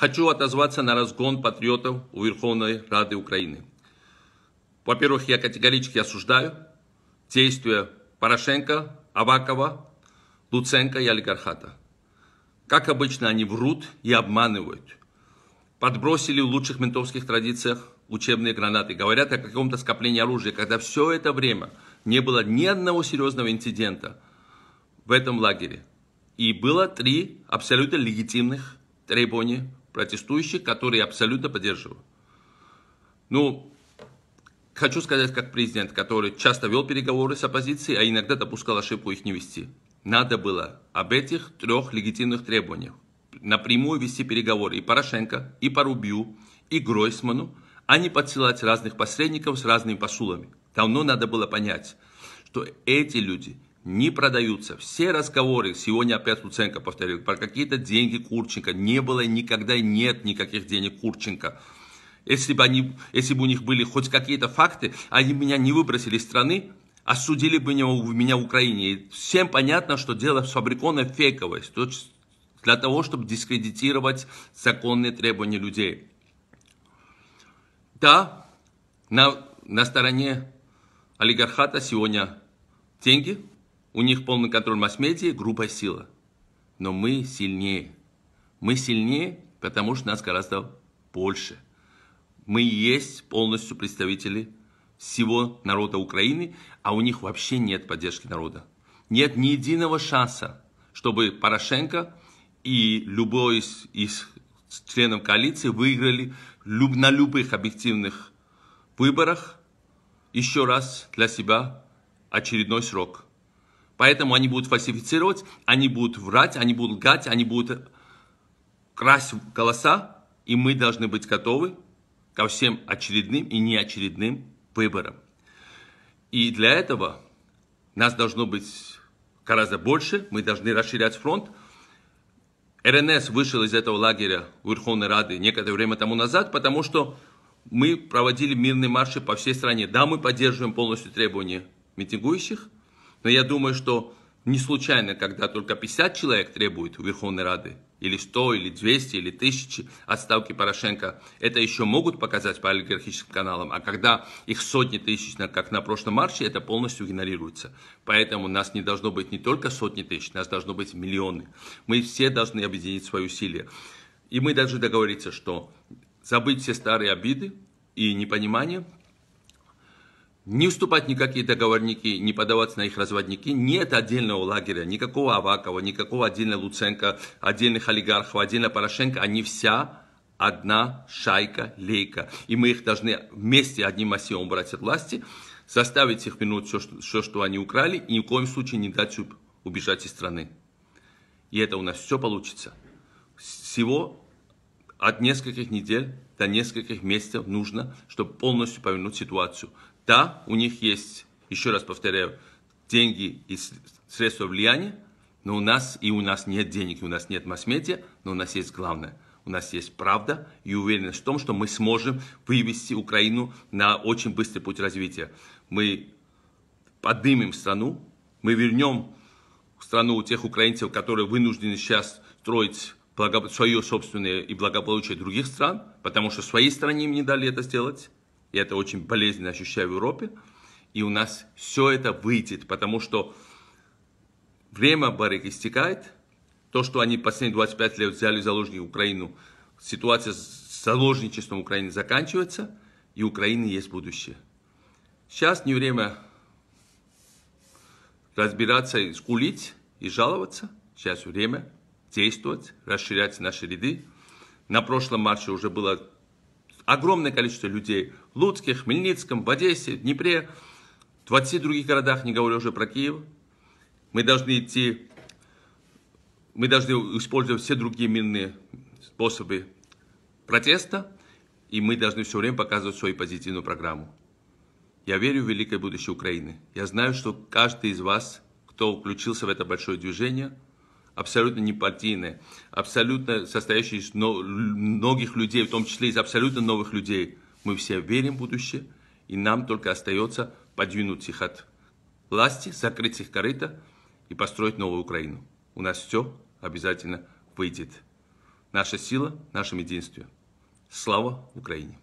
Хочу отозваться на разгон патриотов у Верховной Рады Украины. Во-первых, я категорически осуждаю действия Порошенко, Авакова, Луценко и олигархата. Как обычно, они врут и обманывают. Подбросили в лучших ментовских традициях учебные гранаты. Говорят о каком-то скоплении оружия, когда все это время не было ни одного серьезного инцидента в этом лагере. И было три абсолютно легитимных требования протестующих, которые абсолютно поддерживаю. Ну, хочу сказать, как президент, который часто вел переговоры с оппозицией, а иногда допускал ошибку их не вести. Надо было об этих трех легитимных требованиях напрямую вести переговоры и Порошенко, и Порубью, и Гройсману, а не подсылать разных посредников с разными посулами. Давно надо было понять, что эти люди – не продаются. Все разговоры, сегодня опять Луценко повторил, про какие-то деньги Курченко. Не было никогда и нет никаких денег Курченко. Если бы, они, если бы у них были хоть какие-то факты, они меня не выбросили из страны, осудили а бы меня, меня в Украине. И всем понятно, что дело сфабриковано фейковое, для того, чтобы дискредитировать законные требования людей. Да, на, на стороне олигархата сегодня деньги – у них полный контроль масс-медиа, группа сила. Но мы сильнее. Мы сильнее, потому что нас гораздо больше. Мы есть полностью представители всего народа Украины, а у них вообще нет поддержки народа. Нет ни единого шанса, чтобы Порошенко и любой из, из членов коалиции выиграли люб, на любых объективных выборах еще раз для себя очередной срок – Поэтому они будут фальсифицировать, они будут врать, они будут лгать, они будут красть голоса, и мы должны быть готовы ко всем очередным и неочередным выборам. И для этого нас должно быть гораздо больше, мы должны расширять фронт. РНС вышел из этого лагеря Верховной Рады некоторое время тому назад, потому что мы проводили мирные марши по всей стране. Да, мы поддерживаем полностью требования митингующих – но я думаю, что не случайно, когда только 50 человек требуют у Верховной Рады, или 100, или 200, или 1000 отставки Порошенко, это еще могут показать по олигархическим каналам, а когда их сотни тысяч, как на прошлом марше, это полностью игнорируется. Поэтому нас не должно быть не только сотни тысяч, нас должно быть миллионы. Мы все должны объединить свои усилия. И мы должны договориться, что забыть все старые обиды и непонимание, не вступать никакие договорники, не подаваться на их разводники. Нет отдельного лагеря, никакого Авакова, никакого отдельного Луценко, отдельных олигархов, отдельно Порошенко. Они вся одна шайка, лейка. И мы их должны вместе одним массивом брать от власти, заставить их вернуть все, что, что они украли, и ни в коем случае не дать убежать из страны. И это у нас все получится. Всего от нескольких недель до нескольких месяцев нужно, чтобы полностью повернуть ситуацию. Да, у них есть, еще раз повторяю, деньги и средства влияния, но у нас и у нас нет денег, и у нас нет масс-медиа, но у нас есть главное. У нас есть правда и уверенность в том, что мы сможем вывести Украину на очень быстрый путь развития. Мы поднимем страну, мы вернем страну у тех украинцев, которые вынуждены сейчас строить благо... свое собственное и благополучие других стран, потому что своей стране им не дали это сделать. И это очень болезненно ощущаю в Европе. И у нас все это выйдет, потому что время барыг истекает. То, что они последние 25 лет взяли в заложники Украину, ситуация с заложничеством Украины заканчивается, и Украины есть будущее. Сейчас не время разбираться и скулить, и жаловаться. Сейчас время действовать, расширять наши ряды. На прошлом марше уже было огромное количество людей в Луцке, Хмельницком, в Одессе, в Днепре, в 20 других городах, не говоря уже про Киев. Мы должны идти, мы должны использовать все другие мирные способы протеста, и мы должны все время показывать свою позитивную программу. Я верю в великое будущее Украины. Я знаю, что каждый из вас, кто включился в это большое движение – абсолютно непартийные, абсолютно состоящие из многих людей, в том числе из абсолютно новых людей. Мы все верим в будущее, и нам только остается подвинуть их от власти, закрыть их корыто и построить новую Украину. У нас все обязательно выйдет. Наша сила в нашем единстве. Слава Украине!